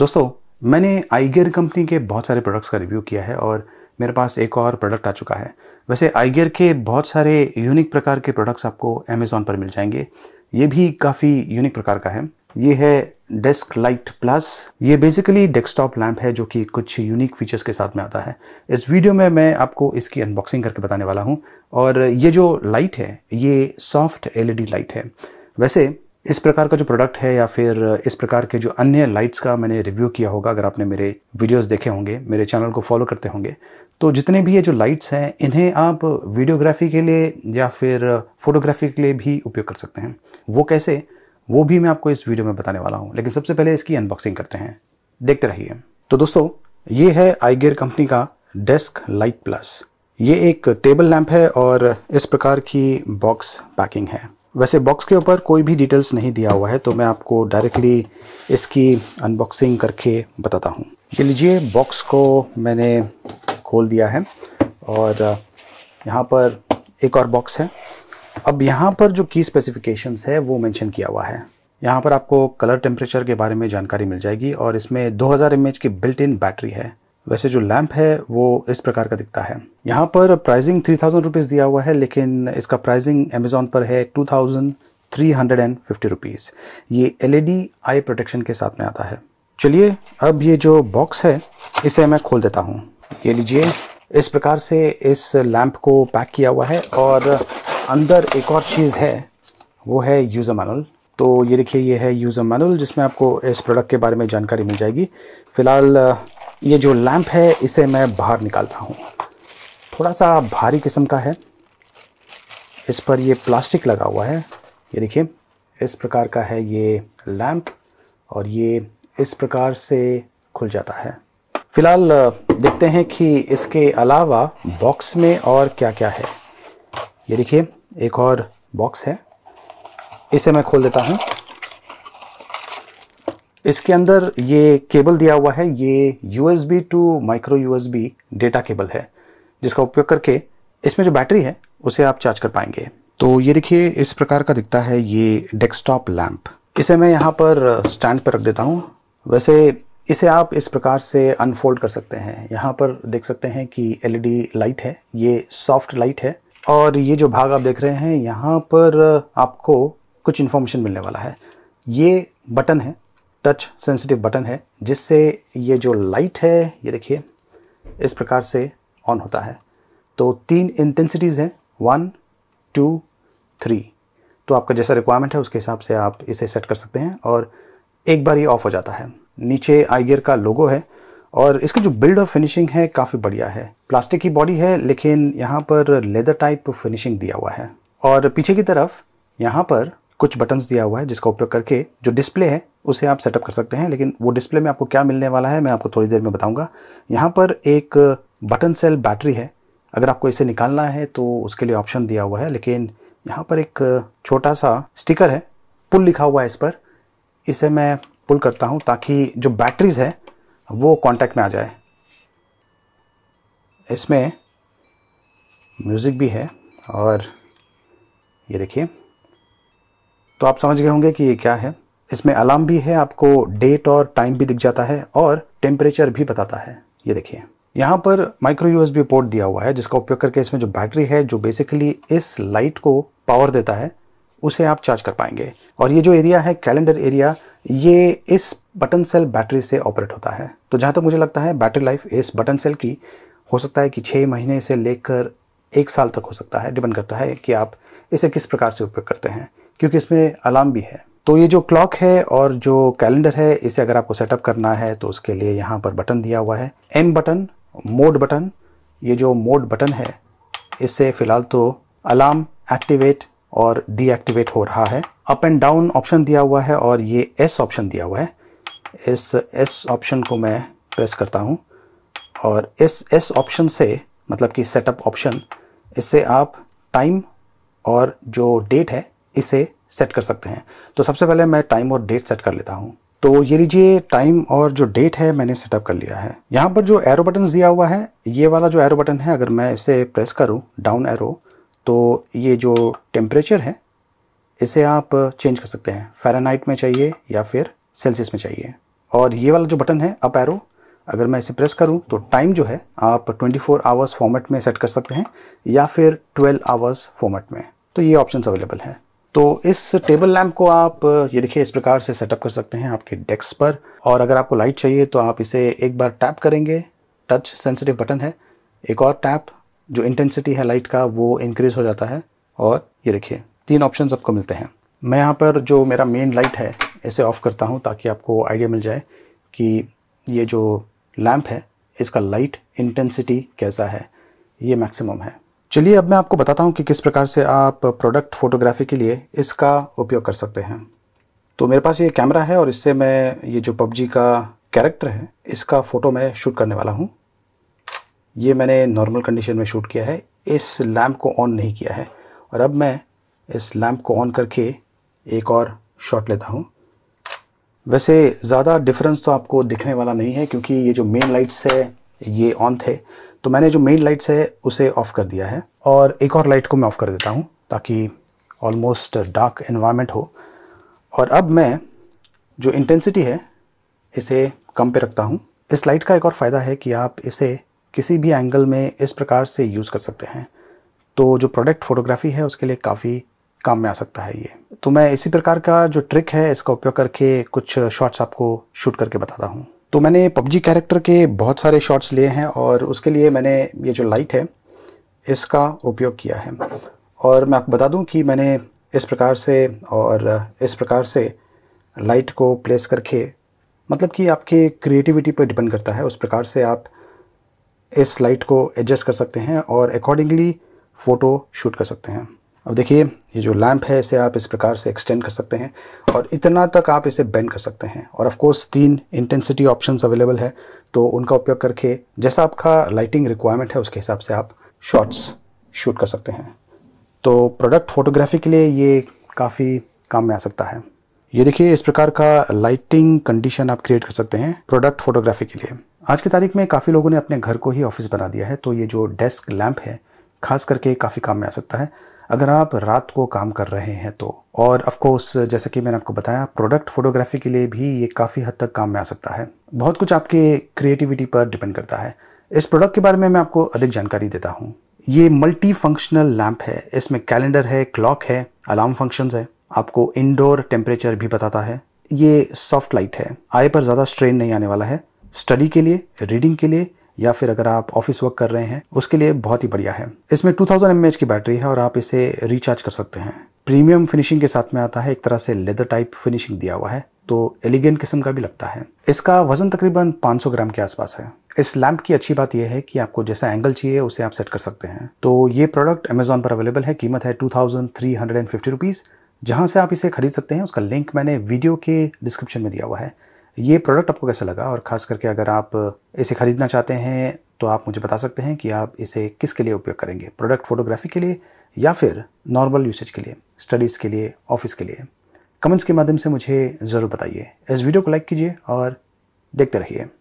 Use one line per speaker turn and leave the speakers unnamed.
दोस्तों मैंने आईगियर कंपनी के बहुत सारे प्रोडक्ट्स का रिव्यू किया है और मेरे पास एक और प्रोडक्ट आ चुका है वैसे आईगियर के बहुत सारे यूनिक प्रकार के प्रोडक्ट्स आपको अमेजोन पर मिल जाएंगे ये भी काफ़ी यूनिक प्रकार का है ये है डेस्क लाइट प्लस ये बेसिकली डेस्कटॉप लैंप है जो कि कुछ यूनिक फीचर्स के साथ में आता है इस वीडियो में मैं आपको इसकी अनबॉक्सिंग करके बताने वाला हूँ और ये जो लाइट है ये सॉफ्ट एलईडी लाइट है वैसे इस प्रकार का जो प्रोडक्ट है या फिर इस प्रकार के जो अन्य लाइट्स का मैंने रिव्यू किया होगा अगर आपने मेरे वीडियोस देखे होंगे मेरे चैनल को फॉलो करते होंगे तो जितने भी ये जो लाइट्स हैं इन्हें आप वीडियोग्राफी के लिए या फिर फोटोग्राफी के लिए भी उपयोग कर सकते हैं वो कैसे वो भी मैं आपको इस वीडियो में बताने वाला हूँ लेकिन सबसे पहले इसकी अनबॉक्सिंग करते हैं देखते रहिए तो दोस्तों ये है आईगेयर कंपनी का डेस्क लाइट प्लस ये एक टेबल लैंप है और इस प्रकार की बॉक्स पैकिंग है वैसे बॉक्स के ऊपर कोई भी डिटेल्स नहीं दिया हुआ है तो मैं आपको डायरेक्टली इसकी अनबॉक्सिंग करके बताता हूँ ये लीजिए बॉक्स को मैंने खोल दिया है और यहाँ पर एक और बॉक्स है अब यहाँ पर जो की स्पेसिफिकेशंस है वो मेंशन किया हुआ है यहाँ पर आपको कलर टेम्परेचर के बारे में जानकारी मिल जाएगी और इसमें 2000 हज़ार की बिल्ट इन बैटरी है वैसे जो लैंप है वो इस प्रकार का दिखता है यहाँ पर प्राइसिंग थ्री थाउजेंड रुपीज़ दिया हुआ है लेकिन इसका प्राइसिंग अमेजोन पर है two thousand three hundred and fifty rupees ये डी आई प्रोटेक्शन के साथ में आता है चलिए अब ये जो बॉक्स है इसे मैं खोल देता हूँ ये लीजिए इस प्रकार से इस लैंप को पैक किया हुआ है और अंदर एक और चीज़ है वो है यूज़र मैनुअल तो ये देखिए ये है यूज़र मैनुअल जिसमें आपको इस प्रोडक्ट के बारे में जानकारी मिल जाएगी फ़िलहाल ये जो लैम्प है इसे मैं बाहर निकालता हूँ थोड़ा सा भारी किस्म का है इस पर ये प्लास्टिक लगा हुआ है ये देखिए इस प्रकार का है ये लैम्प और ये इस प्रकार से खुल जाता है फिलहाल देखते हैं कि इसके अलावा बॉक्स में और क्या क्या है ये देखिए एक और बॉक्स है इसे मैं खोल देता हूँ इसके अंदर ये केबल दिया हुआ है ये USB two micro B data cable है जिसका उपयोग करके इसमें जो बैटरी है उसे आप चार्ज कर पाएंगे तो ये देखिए इस प्रकार का दिखता है ये डेस्कटॉप लैम्प इसे मैं यहाँ पर स्टैंड पर रख देता हूँ वैसे इसे आप इस प्रकार से अनफोल्ड कर सकते हैं यहाँ पर देख सकते हैं कि एल लाइट e है ये सॉफ्ट लाइट है और ये जो भाग आप देख रहे हैं यहाँ पर आपको कुछ इन्फॉर्मेशन मिलने वाला है ये बटन है टच सेंसिटिव बटन है जिससे ये जो लाइट है ये देखिए इस प्रकार से ऑन होता है तो तीन इंटेंसिटीज़ हैं वन टू थ्री तो आपका जैसा रिक्वायरमेंट है उसके हिसाब से आप इसे सेट कर सकते हैं और एक बार ये ऑफ हो जाता है नीचे आई गेयर का लोगो है और इसका जो बिल्ड और फिनिशिंग है काफ़ी बढ़िया है प्लास्टिक की बॉडी है लेकिन यहाँ पर लेदर टाइप फिनिशिंग दिया हुआ है और पीछे की तरफ यहाँ पर कुछ बटन्स दिया हुआ है जिसका उपयोग करके जो डिस्प्ले है उसे आप सेटअप कर सकते हैं लेकिन वो डिस्प्ले में आपको क्या मिलने वाला है मैं आपको थोड़ी देर में बताऊंगा यहाँ पर एक बटन सेल बैटरी है अगर आपको इसे निकालना है तो उसके लिए ऑप्शन दिया हुआ है लेकिन यहाँ पर एक छोटा सा स्टिकर है पुल लिखा हुआ है इस पर इसे मैं पुल करता हूँ ताकि जो बैटरीज है वो कॉन्टैक्ट में आ जाए इसमें म्यूज़िक भी है और ये देखिए तो आप समझ गए होंगे कि ये क्या है इसमें अलार्म भी है आपको डेट और टाइम भी दिख जाता है और टेम्परेचर भी बताता है ये देखिए यहाँ पर माइक्रो यूएसबी पोर्ट दिया हुआ है जिसका उपयोग करके इसमें जो बैटरी है जो बेसिकली इस लाइट को पावर देता है उसे आप चार्ज कर पाएंगे और ये जो एरिया है कैलेंडर एरिया ये इस बटन सेल बैटरी से ऑपरेट होता है तो जहाँ तक तो मुझे लगता है बैटरी लाइफ इस बटन सेल की हो सकता है कि छः महीने से लेकर एक साल तक हो सकता है डिपेंड करता है कि आप इसे किस प्रकार से उपयोग करते हैं क्योंकि इसमें अलार्म भी है तो ये जो क्लॉक है और जो कैलेंडर है इसे अगर आपको सेटअप करना है तो उसके लिए यहाँ पर बटन दिया हुआ है एम बटन मोड बटन ये जो मोड बटन है इससे फ़िलहाल तो अलार्म एक्टिवेट और डीएक्टिवेट हो रहा है अप एंड डाउन ऑप्शन दिया हुआ है और ये एस ऑप्शन दिया हुआ है इस एस ऑप्शन को मैं प्रेस करता हूँ और इस एस ऑप्शन से मतलब कि सेटअप ऑप्शन इससे आप टाइम और जो डेट है इसे सेट कर सकते हैं तो सबसे पहले मैं टाइम और डेट सेट कर लेता हूँ तो ये लीजिए टाइम और जो डेट है मैंने सेटअप कर लिया है यहाँ पर जो एरो बटन दिया हुआ है ये वाला जो एरो बटन है अगर मैं इसे प्रेस करूँ डाउन एरो तो ये जो टेम्परेचर है इसे आप चेंज कर सकते हैं फेरानाइट में चाहिए या फिर सेल्सियस में चाहिए और ये वाला जो बटन है अप एरो अगर मैं इसे प्रेस करूं तो टाइम जो है आप 24 फोर आवर्स फॉर्मेट में सेट कर सकते हैं या फिर 12 आवर्स फॉर्मेट में तो ये ऑप्शन अवेलेबल हैं तो इस टेबल लैम्प को आप ये देखिए इस प्रकार से सेटअप कर सकते हैं आपके डेस्क पर और अगर आपको लाइट चाहिए तो आप इसे एक बार टैप करेंगे टच सेंसिटिव बटन है एक और टैप जो इंटेंसिटी है लाइट का वो इंक्रीज़ हो जाता है और ये देखिए तीन ऑप्शन आपको मिलते हैं मैं यहाँ पर जो मेरा मेन लाइट है इसे ऑफ़ करता हूँ ताकि आपको आइडिया मिल जाए कि ये जो लैम्प है इसका लाइट इंटेंसिटी कैसा है ये मैक्सिमम है चलिए अब मैं आपको बताता हूँ कि किस प्रकार से आप प्रोडक्ट फोटोग्राफी के लिए इसका उपयोग कर सकते हैं तो मेरे पास ये कैमरा है और इससे मैं ये जो पबजी का कैरेक्टर है इसका फ़ोटो मैं शूट करने वाला हूँ ये मैंने नॉर्मल कंडीशन में शूट किया है इस लैम्प को ऑन नहीं किया है और अब मैं इस लैम्प को ऑन करके एक और शॉट लेता हूँ वैसे ज़्यादा डिफरेंस तो आपको दिखने वाला नहीं है क्योंकि ये जो मेन लाइट्स है ये ऑन थे तो मैंने जो मेन लाइट्स है उसे ऑफ़ कर दिया है और एक और लाइट को मैं ऑफ़ कर देता हूँ ताकि ऑलमोस्ट डार्क इन्वायरमेंट हो और अब मैं जो इंटेंसिटी है इसे कम पे रखता हूँ इस लाइट का एक और फ़ायदा है कि आप इसे किसी भी एंगल में इस प्रकार से यूज़ कर सकते हैं तो जो प्रोडक्ट फ़ोटोग्राफ़ी है उसके लिए काफ़ी काम में आ सकता है ये तो मैं इसी प्रकार का जो ट्रिक है इसका उपयोग करके कुछ शॉट्स आपको शूट करके बताता हूँ तो मैंने पबजी कैरेक्टर के बहुत सारे शॉट्स लिए हैं और उसके लिए मैंने ये जो लाइट है इसका उपयोग किया है और मैं आपको बता दूं कि मैंने इस प्रकार से और इस प्रकार से लाइट को प्लेस करके मतलब कि आपके क्रिएटिविटी पर डिपेंड करता है उस प्रकार से आप इस लाइट को एडजस्ट कर सकते हैं और अकॉर्डिंगली फ़ोटो शूट कर सकते हैं अब देखिए ये जो लैम्प है इसे आप इस प्रकार से एक्सटेंड कर सकते हैं और इतना तक आप इसे बेंड कर सकते हैं और ऑफ कोर्स तीन इंटेंसिटी ऑप्शंस अवेलेबल है तो उनका उपयोग करके जैसा आपका लाइटिंग रिक्वायरमेंट है उसके हिसाब से आप शॉट्स शूट कर सकते हैं तो प्रोडक्ट फोटोग्राफी के लिए ये काफ़ी काम में आ सकता है ये देखिए इस प्रकार का लाइटिंग कंडीशन आप क्रिएट कर सकते हैं प्रोडक्ट फोटोग्राफी के लिए आज की तारीख में काफ़ी लोगों ने अपने घर को ही ऑफिस बना दिया है तो ये जो डेस्क लैम्प है खास करके काफ़ी काम में आ सकता है अगर आप रात को काम कर रहे हैं तो और ऑफ कोर्स जैसा कि मैंने आपको बताया प्रोडक्ट फोटोग्राफी के लिए भी ये काफ़ी हद तक काम में आ सकता है बहुत कुछ आपके क्रिएटिविटी पर डिपेंड करता है इस प्रोडक्ट के बारे में मैं आपको अधिक जानकारी देता हूँ ये मल्टी फंक्शनल लैम्प है इसमें कैलेंडर है क्लॉक है अलार्म फंक्शन है आपको इनडोर टेम्परेचर भी बताता है ये सॉफ्ट लाइट है आई पर ज़्यादा स्ट्रेन नहीं आने वाला है स्टडी के लिए रीडिंग के लिए या फिर अगर आप ऑफिस वर्क कर रहे हैं उसके लिए बहुत ही बढ़िया है इसमें 2000 थाउजेंड की बैटरी है और आप इसे रिचार्ज कर सकते हैं प्रीमियम फिनिशिंग के साथ में आता है एक तरह से लेदर टाइप फिनिशिंग दिया हुआ है तो एलिगेंट किस्म का भी लगता है इसका वजन तकरीबन 500 ग्राम के आसपास है इस लैंप की अच्छी बात यह है कि आपको जैसा एंगल चाहिए उसे आप सेट कर सकते हैं तो ये प्रोडक्ट अमेजोन पर अवेलेबल है कीमत है two thousand three hundred and fifty rupees से आप इसे खरीद सकते हैं उसका लिंक मैंने वीडियो के डिस्क्रिप्शन में दिया हुआ है ये प्रोडक्ट आपको कैसा लगा और ख़ास करके अगर आप इसे ख़रीदना चाहते हैं तो आप मुझे बता सकते हैं कि आप इसे किसके लिए उपयोग करेंगे प्रोडक्ट फोटोग्राफी के लिए या फिर नॉर्मल यूसेज के लिए स्टडीज़ के लिए ऑफिस के लिए कमेंट्स के माध्यम से मुझे ज़रूर बताइए इस वीडियो को लाइक कीजिए और देखते रहिए